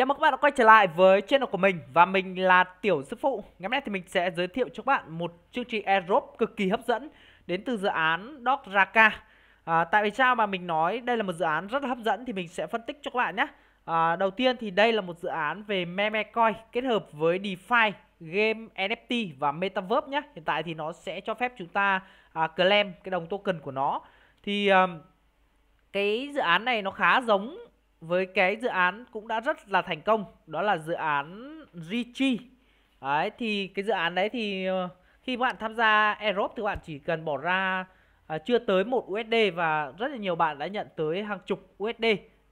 Chào mừng các bạn đã quay trở lại với channel của mình và mình là Tiểu Sư Phụ. Ngày hôm nay thì mình sẽ giới thiệu cho các bạn một chương trình airdrop cực kỳ hấp dẫn đến từ dự án Doc Raka. À, tại vì sao mà mình nói đây là một dự án rất là hấp dẫn thì mình sẽ phân tích cho các bạn nhé. À, đầu tiên thì đây là một dự án về meme coin kết hợp với DeFi, game NFT và Metaverse nhé. Hiện tại thì nó sẽ cho phép chúng ta à, claim cái đồng token của nó. Thì à, cái dự án này nó khá giống với cái dự án cũng đã rất là thành công đó là dự án Richie đấy thì cái dự án đấy thì ờ, khi bạn tham gia Europe thì bạn chỉ cần bỏ ra à, chưa tới một USD và rất là nhiều bạn đã nhận tới hàng chục USD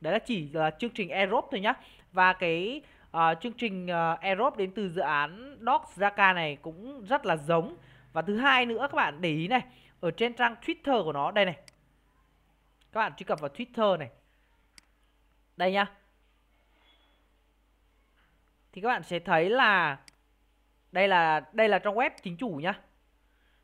đấy là chỉ là chương trình Europe thôi nhá và cái à, chương trình à, ờ, Europe đến từ dự án Docs Zaka này cũng rất là giống và thứ hai nữa các bạn để ý này ở trên trang Twitter của nó đây này các bạn truy cập vào Twitter này đây nhá thì các bạn sẽ thấy là đây là đây là trong web chính chủ nhá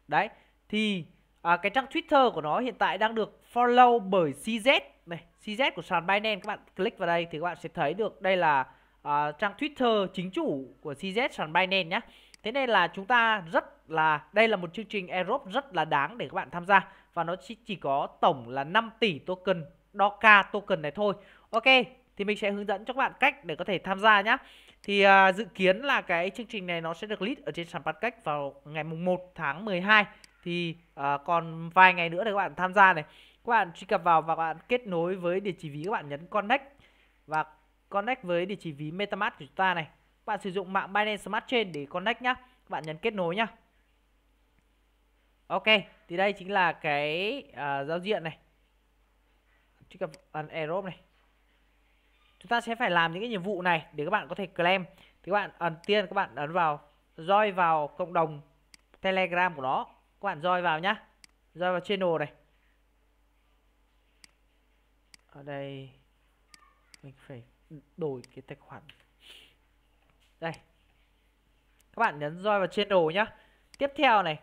đấy thì à, cái trang Twitter của nó hiện tại đang được follow bởi CZ này CZ của sàn Binance các bạn click vào đây thì các bạn sẽ thấy được đây là à, trang Twitter chính chủ của CZ sàn Binance nhá thế nên là chúng ta rất là đây là một chương trình Europe rất là đáng để các bạn tham gia và nó chỉ, chỉ có tổng là 5 tỷ token Doca token này thôi. Ok, thì mình sẽ hướng dẫn cho các bạn cách để có thể tham gia nhé. Thì uh, dự kiến là cái chương trình này nó sẽ được list ở trên sàn Podcast vào ngày mùng 1 tháng 12. Thì uh, còn vài ngày nữa để các bạn tham gia này. Các bạn truy cập vào và các bạn kết nối với địa chỉ ví các bạn nhấn connect và connect với địa chỉ ví MetaMask của chúng ta này. Các bạn sử dụng mạng Binance Smart Chain để connect nhé. Các bạn nhấn kết nối nhá. Ok, thì đây chính là cái uh, giao diện này truy cập bàn aerobe này chúng ta sẽ phải làm những cái nhiệm vụ này để các bạn có thể claim thì các bạn ấn tiên các bạn ấn vào join vào cộng đồng telegram của nó các bạn join vào nhá join vào channel này ở đây mình phải đổi cái tài khoản đây các bạn nhấn join vào channel nhá tiếp theo này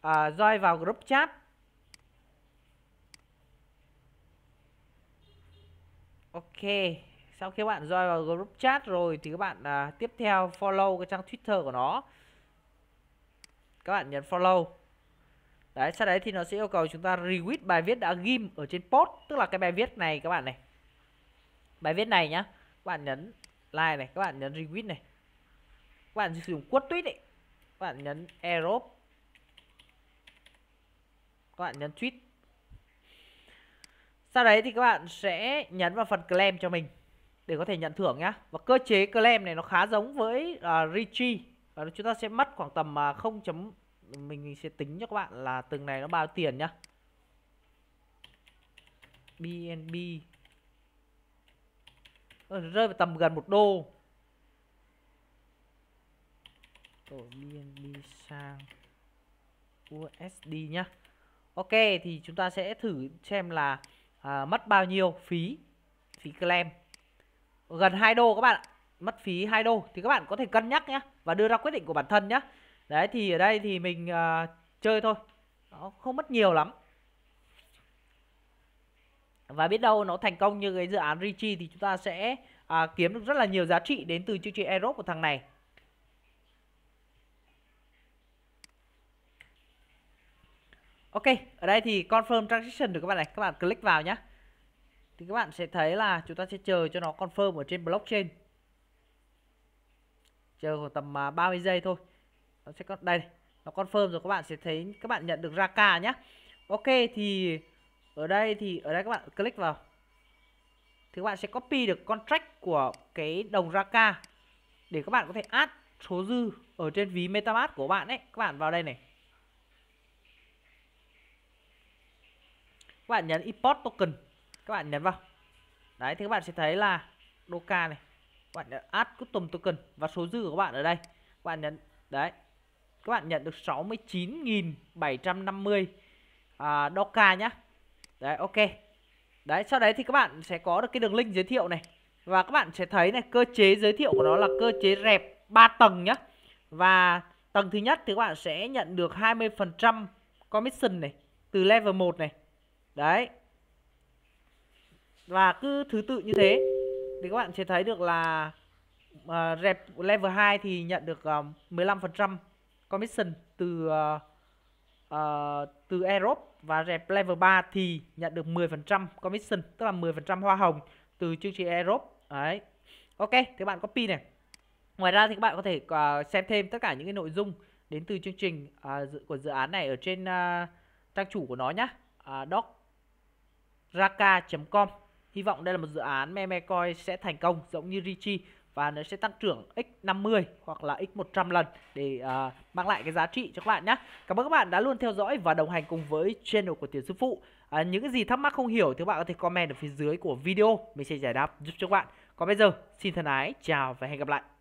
à, roi vào group chat Ok, sau khi các bạn join vào group chat rồi thì các bạn à, tiếp theo follow cái trang Twitter của nó. Các bạn nhấn follow. Đấy, sau đấy thì nó sẽ yêu cầu chúng ta retweet bài viết đã ghim ở trên post, tức là cái bài viết này các bạn này. Bài viết này nhá. Các bạn nhấn like này, các bạn nhấn retweet này. Các bạn sử dụng quất tweet đấy. Các bạn nhấn arrow. Các bạn nhấn tweet sau đấy thì các bạn sẽ nhấn vào phần claim cho mình để có thể nhận thưởng nhá và cơ chế claim này nó khá giống với uh, Richie và chúng ta sẽ mất khoảng tầm uh, à, 0 chấm mình sẽ tính cho các bạn là từng này nó bao tiền nhá BNB rơi vào tầm gần một đô đổi BNB sang USD nhá Ok thì chúng ta sẽ thử xem là à, mất bao nhiêu phí phí claim gần 2 đô các bạn mất phí 2 đô thì các bạn có thể cân nhắc nhé và đưa ra quyết định của bản thân nhé đấy thì ở đây thì mình uh, chơi thôi nó không mất nhiều lắm và biết đâu nó thành công như cái dự án Richie thì chúng ta sẽ uh, kiếm được rất là nhiều giá trị đến từ chương trình Aerobe của thằng này Ok, ở đây thì confirm transaction được các bạn này, các bạn click vào nhé. Thì các bạn sẽ thấy là chúng ta sẽ chờ cho nó confirm ở trên blockchain. Chờ khoảng tầm 30 à, giây thôi. Nó sẽ có đây, nó confirm rồi các bạn sẽ thấy các bạn nhận được ra nhé. Ok thì ở đây thì ở đây các bạn click vào. Thì các bạn sẽ copy được contract của cái đồng ra để các bạn có thể add số dư ở trên ví MetaMask của bạn ấy. Các bạn vào đây này. các bạn nhấn import token các bạn nhấn vào đấy thì các bạn sẽ thấy là doka này các bạn nhấn add custom token và số dư của các bạn ở đây các bạn nhấn đấy các bạn nhận được 69.750 à, doka nhá đấy ok đấy sau đấy thì các bạn sẽ có được cái đường link giới thiệu này và các bạn sẽ thấy này cơ chế giới thiệu của nó là cơ chế rẹp 3 tầng nhá và tầng thứ nhất thì các bạn sẽ nhận được 20% commission này từ level 1 này đấy và cứ thứ tự như thế thì các bạn sẽ thấy được là uh, level 2 thì nhận được uh, ờ, 15% commission từ uh, uh, từ Europe và rep level 3 thì nhận được 10% commission tức là 10% hoa hồng từ chương trình Europe đấy ok thì bạn copy này ngoài ra thì các bạn có thể uh, xem thêm tất cả những cái nội dung đến từ chương trình uh, của dự án này ở trên uh, trang chủ của nó nhá uh, doc raka.com. Hy vọng đây là một dự án Memecoin sẽ thành công giống như Richie và nó sẽ tăng trưởng x50 hoặc là x100 lần để uh, mang lại cái giá trị cho các bạn nhé. Cảm ơn các bạn đã luôn theo dõi và đồng hành cùng với channel của Tiền Sư Phụ. À, những cái gì thắc mắc không hiểu thì các bạn có thể comment ở phía dưới của video, mình sẽ giải đáp giúp cho các bạn. Còn bây giờ, xin thân ái, chào và hẹn gặp lại.